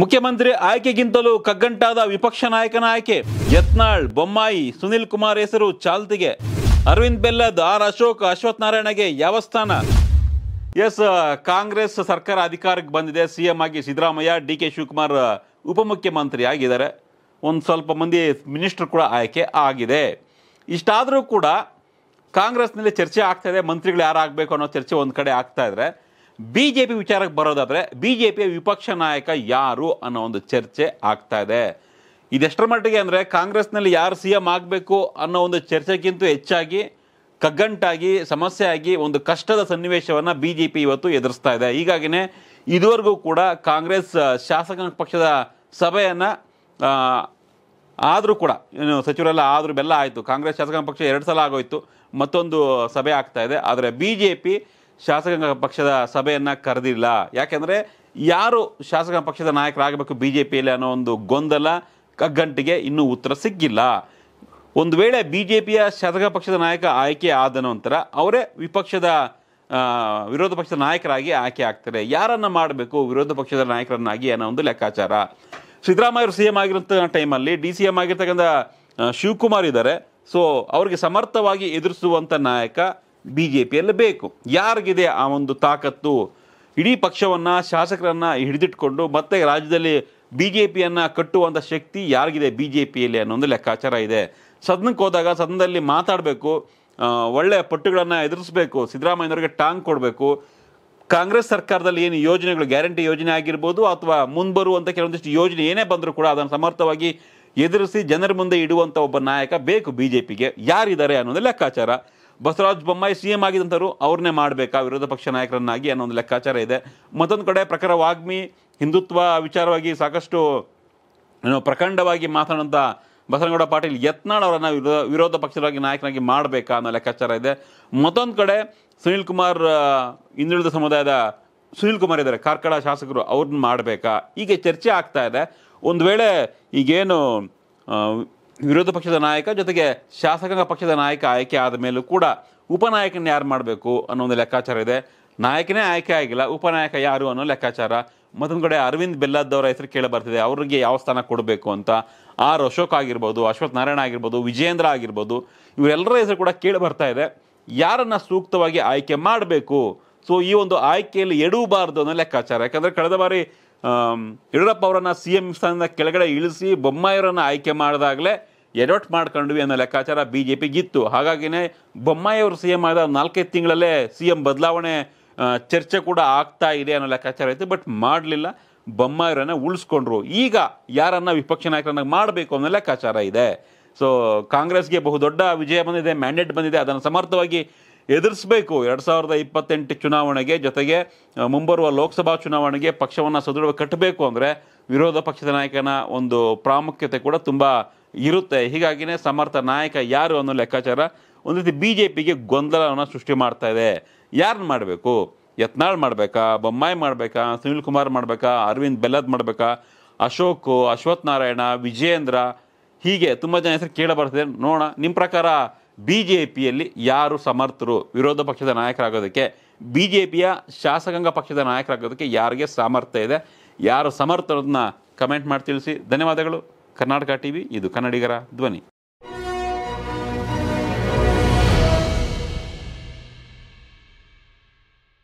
ಮುಖ್ಯಮಂತ್ರಿ ಆಯ್ಕೆಗಿಂತಲೂ ಕಗ್ಗಂಟಾದ ವಿಪಕ್ಷ ನಾಯಕನ ಆಯ್ಕೆ ಯತ್ನಾಳ್ ಬೊಮ್ಮಾಯಿ ಸುನಿಲ್ ಕುಮಾರ್ ಹೆಸರು ಚಾಲ್ತಿಗೆ ಅರವಿಂದ್ ಬೆಲ್ಲದ್ ಆರ್ ಅಶೋಕ್ ಅಶ್ವಥ್ ನಾರಾಯಣಗೆ ಯಾವ ಸ್ಥಾನ ಎಸ್ ಕಾಂಗ್ರೆಸ್ ಸರ್ಕಾರ ಅಧಿಕಾರಕ್ಕೆ ಬಂದಿದೆ ಸಿ ಆಗಿ ಸಿದ್ದರಾಮಯ್ಯ ಡಿ ಕೆ ಶಿವಕುಮಾರ್ ಉಪಮುಖ್ಯಮಂತ್ರಿ ಆಗಿದ್ದಾರೆ ಒಂದು ಸ್ವಲ್ಪ ಮಂದಿ ಮಿನಿಸ್ಟರ್ ಕೂಡ ಆಯ್ಕೆ ಆಗಿದೆ ಇಷ್ಟಾದರೂ ಕೂಡ ಕಾಂಗ್ರೆಸ್ನಲ್ಲಿ ಚರ್ಚೆ ಇದೆ ಮಂತ್ರಿಗಳು ಯಾರು ಆಗಬೇಕು ಅನ್ನೋ ಚರ್ಚೆ ಒಂದು ಕಡೆ ಆಗ್ತಾ ಇದ್ರೆ ಬಿ ಜೆ ಪಿ ವಿಚಾರಕ್ಕೆ ಬರೋದಾದರೆ ಬಿ ಜೆ ಪಿಯ ವಿಪಕ್ಷ ನಾಯಕ ಯಾರು ಅನ್ನೋ ಒಂದು ಚರ್ಚೆ ಆಗ್ತಾ ಇದೆ ಇದೆಷ್ಟರ ಮಟ್ಟಿಗೆ ಅಂದರೆ ಕಾಂಗ್ರೆಸ್ನಲ್ಲಿ ಯಾರು ಸಿ ಎಂ ಆಗಬೇಕು ಅನ್ನೋ ಒಂದು ಚರ್ಚೆಗಿಂತ ಹೆಚ್ಚಾಗಿ ಕಗ್ಗಂಟಾಗಿ ಸಮಸ್ಯೆ ಆಗಿ ಒಂದು ಕಷ್ಟದ ಸನ್ನಿವೇಶವನ್ನು ಬಿ ಜೆ ಪಿ ಇವತ್ತು ಎದುರಿಸ್ತಾ ಇದೆ ಹೀಗಾಗಿನೇ ಇದುವರೆಗೂ ಕೂಡ ಕಾಂಗ್ರೆಸ್ ಶಾಸಕಾಂಗ ಪಕ್ಷದ ಸಭೆಯನ್ನು ಆದರೂ ಕೂಡ ಏನು ಸಚಿವರೆಲ್ಲ ಆದರೂ ಬೆಲ್ಲ ಆಯಿತು ಕಾಂಗ್ರೆಸ್ ಶಾಸಕಾಂಗ ಪಕ್ಷ ಎರಡು ಸಲ ಆಗೋಯ್ತು ಮತ್ತೊಂದು ಸಭೆ ಆಗ್ತಾ ಇದೆ ಆದರೆ ಬಿ ಜೆ ಪಿ ಶಾಸಕಾಂಗ ಪಕ್ಷದ ಸಭೆಯನ್ನು ಕರೆದಿಲ್ಲ ಯಾಕೆಂದರೆ ಯಾರು ಶಾಸಕಾಂಗ ಪಕ್ಷದ ನಾಯಕರಾಗಬೇಕು ಬಿ ಜೆ ಪಿಯಲ್ಲಿ ಅನ್ನೋ ಒಂದು ಗೊಂದಲ ಕಗ್ಗಂಟಿಗೆ ಇನ್ನೂ ಉತ್ತರ ಸಿಕ್ಕಿಲ್ಲ ಒಂದು ವೇಳೆ ಬಿ ಜೆ ಪಿಯ ಶಾಸಕ ಪಕ್ಷದ ನಾಯಕ ಆಯ್ಕೆ ಆದ ನಂತರ ಅವರೇ ವಿಪಕ್ಷದ ವಿರೋಧ ಪಕ್ಷದ ನಾಯಕರಾಗಿ ಆಯ್ಕೆ ಆಗ್ತಾರೆ ಯಾರನ್ನು ಮಾಡಬೇಕು ವಿರೋಧ ಪಕ್ಷದ ನಾಯಕರನ್ನಾಗಿ ಅನ್ನೋ ಒಂದು ಲೆಕ್ಕಾಚಾರ ಸಿದ್ದರಾಮಯ್ಯ ಸಿ ಎಂ ಆಗಿರೋ ಟೈಮಲ್ಲಿ ಡಿ ಸಿ ಎಂ ಆಗಿರ್ತಕ್ಕಂಥ ಶಿವಕುಮಾರ್ ಇದ್ದಾರೆ ಸೊ ಅವರಿಗೆ ಸಮರ್ಥವಾಗಿ ಎದುರಿಸುವಂಥ ನಾಯಕ ಬಿ ಜೆ ಪಿಯಲ್ಲಿ ಬೇಕು ಯಾರಿಗಿದೆ ಆ ಒಂದು ತಾಕತ್ತು ಇಡೀ ಪಕ್ಷವನ್ನು ಶಾಸಕರನ್ನು ಹಿಡಿದಿಟ್ಕೊಂಡು ಮತ್ತೆ ರಾಜ್ಯದಲ್ಲಿ ಬಿ ಜೆ ಪಿಯನ್ನು ಕಟ್ಟುವಂಥ ಶಕ್ತಿ ಯಾರಿಗಿದೆ ಬಿ ಜೆ ಪಿಯಲ್ಲಿ ಅನ್ನೋದು ಲೆಕ್ಕಾಚಾರ ಇದೆ ಸದನಕ್ಕೆ ಹೋದಾಗ ಸದನದಲ್ಲಿ ಮಾತಾಡಬೇಕು ಒಳ್ಳೆಯ ಪಟ್ಟುಗಳನ್ನು ಎದುರಿಸಬೇಕು ಸಿದ್ಧರಾಮಯ್ಯನವರಿಗೆ ಟಾಂಗ್ ಕೊಡಬೇಕು ಕಾಂಗ್ರೆಸ್ ಸರ್ಕಾರದಲ್ಲಿ ಏನು ಯೋಜನೆಗಳು ಗ್ಯಾರಂಟಿ ಯೋಜನೆ ಆಗಿರ್ಬೋದು ಅಥವಾ ಮುಂಬರುವಂಥ ಕೆಲವೊಂದಿಷ್ಟು ಯೋಜನೆ ಏನೇ ಬಂದರೂ ಕೂಡ ಅದನ್ನು ಸಮರ್ಥವಾಗಿ ಎದುರಿಸಿ ಜನರ ಮುಂದೆ ಇಡುವಂಥ ಒಬ್ಬ ನಾಯಕ ಬೇಕು ಬಿ ಜೆ ಪಿಗೆ ಯಾರಿದ್ದಾರೆ ಅನ್ನೋದು ಲೆಕ್ಕಾಚಾರ ಬಸವರಾಜ ಬೊಮ್ಮಾಯಿ ಸಿ ಎಂ ಆಗಿದ್ದಂಥವ್ರು ಅವ್ರನ್ನೇ ಮಾಡಬೇಕಾ ವಿರೋಧ ಪಕ್ಷ ನಾಯಕರನ್ನಾಗಿ ಅನ್ನೋ ಒಂದು ಲೆಕ್ಕಾಚಾರ ಇದೆ ಮತ್ತೊಂದು ಕಡೆ ಪ್ರಖರ ವಾಗ್ಮಿ ಹಿಂದುತ್ವ ವಿಚಾರವಾಗಿ ಸಾಕಷ್ಟು ಏನೋ ಪ್ರಖಂಡವಾಗಿ ಮಾತಾಡೋಂಥ ಬಸವನಗೌಡ ಪಾಟೀಲ್ ಯತ್ನಾಳ್ ಅವರನ್ನು ವಿರೋಧ ವಿರೋಧ ಪಕ್ಷವಾಗಿ ನಾಯಕನಾಗಿ ಮಾಡಬೇಕಾ ಅನ್ನೋ ಲೆಕ್ಕಾಚಾರ ಇದೆ ಮತ್ತೊಂದು ಕಡೆ ಸುನೀಲ್ ಕುಮಾರ್ ಹಿಂದುಳಿದ ಸಮುದಾಯದ ಸುನೀಲ್ ಕುಮಾರ್ ಇದ್ದಾರೆ ಕಾರ್ಕಳ ಶಾಸಕರು ಅವ್ರನ್ನ ಮಾಡಬೇಕಾ ಹೀಗೆ ಚರ್ಚೆ ಆಗ್ತಾ ಇದೆ ಒಂದು ವೇಳೆ ಈಗೇನು ವಿರೋಧ ಪಕ್ಷದ ನಾಯಕ ಜೊತೆಗೆ ಶಾಸಕಾಂಗ ಪಕ್ಷದ ನಾಯಕ ಆಯ್ಕೆ ಆದ ಮೇಲೂ ಕೂಡ ಉಪನಾಯಕನ ಯಾರು ಮಾಡಬೇಕು ಅನ್ನೋ ಒಂದು ಲೆಕ್ಕಾಚಾರ ಇದೆ ನಾಯಕನೇ ಆಯ್ಕೆ ಆಗಿಲ್ಲ ಉಪನಾಯಕ ಯಾರು ಅನ್ನೋ ಲೆಕ್ಕಾಚಾರ ಮತ್ತೊಂದು ಕಡೆ ಅರವಿಂದ್ ಬೆಲ್ಲದವರ ಹೆಸರು ಕೇಳಿ ಬರ್ತಿದೆ ಅವರಿಗೆ ಯಾವ ಸ್ಥಾನ ಕೊಡಬೇಕು ಅಂತ ಆರ್ ಅಶೋಕ್ ಆಗಿರ್ಬೋದು ಅಶ್ವಥ್ ನಾರಾಯಣ ಆಗಿರ್ಬೋದು ವಿಜೇಂದ್ರ ಆಗಿರ್ಬೋದು ಇವರೆಲ್ಲರ ಹೆಸರು ಕೂಡ ಕೇಳಿ ಬರ್ತಾ ಇದೆ ಯಾರನ್ನು ಸೂಕ್ತವಾಗಿ ಆಯ್ಕೆ ಮಾಡಬೇಕು ಸೊ ಈ ಒಂದು ಆಯ್ಕೆಯಲ್ಲಿ ಎಡೂಬಾರ್ದು ಅನ್ನೋ ಲೆಕ್ಕಾಚಾರ ಯಾಕಂದರೆ ಕಳೆದ ಬಾರಿ ಯಡಿಯೂರಪ್ಪ ಅವರನ್ನು ಸಿ ಎಂ ಸ್ಥಾನದ ಕೆಳಗಡೆ ಇಳಿಸಿ ಬೊಮ್ಮಾಯಿಯವರನ್ನು ಆಯ್ಕೆ ಮಾಡಿದಾಗಲೇ ಎಡೋಟ್ ಮಾಡ್ಕೊಂಡ್ವಿ ಅನ್ನೋ ಲೆಕ್ಕಾಚಾರ ಬಿ ಜೆ ಪಿಗಿತ್ತು ಹಾಗಾಗಿನೇ ಬೊಮ್ಮಾಯಿಯವರು ಸಿ ಎಂ ಆದ ನಾಲ್ಕೈದು ತಿಂಗಳಲ್ಲೇ ಸಿ ಎಂ ಬದಲಾವಣೆ ಚರ್ಚೆ ಕೂಡ ಆಗ್ತಾ ಇದೆ ಅನ್ನೋ ಲೆಕ್ಕಾಚಾರ ಇತ್ತು ಬಟ್ ಮಾಡಲಿಲ್ಲ ಬೊಮ್ಮಾಯಿಯವರನ್ನು ಉಳಿಸ್ಕೊಂಡ್ರು ಈಗ ಯಾರನ್ನು ವಿಪಕ್ಷ ನಾಯಕರನ್ನ ಮಾಡಬೇಕು ಅನ್ನೋ ಲೆಕ್ಕಾಚಾರ ಇದೆ ಸೊ ಕಾಂಗ್ರೆಸ್ಗೆ ಬಹುದೊಡ್ಡ ವಿಜಯ ಬಂದಿದೆ ಮ್ಯಾಂಡೇಟ್ ಬಂದಿದೆ ಅದನ್ನು ಸಮರ್ಥವಾಗಿ ಎದುರಿಸಬೇಕು ಎರಡು ಸಾವಿರದ ಇಪ್ಪತ್ತೆಂಟು ಚುನಾವಣೆಗೆ ಜೊತೆಗೆ ಮುಂಬರುವ ಲೋಕಸಭಾ ಚುನಾವಣೆಗೆ ಪಕ್ಷವನ್ನು ಸದೃಢ ಕಟ್ಟಬೇಕು ಅಂದರೆ ವಿರೋಧ ಪಕ್ಷದ ನಾಯಕನ ಒಂದು ಪ್ರಾಮುಖ್ಯತೆ ಕೂಡ ತುಂಬ ಇರುತ್ತೆ ಹೀಗಾಗಿನೇ ಸಮರ್ಥ ನಾಯಕ ಯಾರು ಅನ್ನೋ ಲೆಕ್ಕಾಚಾರ ಒಂದು ರೀತಿ ಬಿ ಜೆ ಪಿಗೆ ಗೊಂದಲವನ್ನು ಸೃಷ್ಟಿ ಮಾಡ್ತಾ ಇದೆ ಯಾರನ್ನ ಮಾಡಬೇಕು ಯತ್ನಾಳ್ ಮಾಡಬೇಕಾ ಬೊಮ್ಮಾಯಿ ಮಾಡಬೇಕಾ ಸುನಿಲ್ ಕುಮಾರ್ ಮಾಡಬೇಕಾ ಅರವಿಂದ್ ಬೆಲ್ಲದ್ ಮಾಡಬೇಕಾ ಅಶೋಕ್ ಅಶ್ವಥ್ ನಾರಾಯಣ ವಿಜಯೇಂದ್ರ ಹೀಗೆ ತುಂಬ ಜನ ಹೆಸರು ಕೇಳಬರ್ತದೆ ನೋಡೋಣ ನಿಮ್ಮ ಪ್ರಕಾರ ಬಿ ಜೆ ಪಿಯಲ್ಲಿ ಯಾರು ಸಮರ್ಥರು ವಿರೋಧ ಪಕ್ಷದ ನಾಯಕರಾಗೋದಕ್ಕೆ ಬಿ ಜೆ ಪಿಯ ಶಾಸಕಾಂಗ ಪಕ್ಷದ ನಾಯಕರಾಗೋದಕ್ಕೆ ಯಾರಿಗೆ ಸಾಮರ್ಥ್ಯ ಇದೆ ಯಾರು ಸಮರ್ಥರನ್ನ ಕಮೆಂಟ್ ಮಾಡಿ ತಿಳಿಸಿ ಧನ್ಯವಾದಗಳು ಕರ್ನಾಟಕ ಟಿ ವಿ ಇದು ಕನ್ನಡಿಗರ ಧ್ವನಿ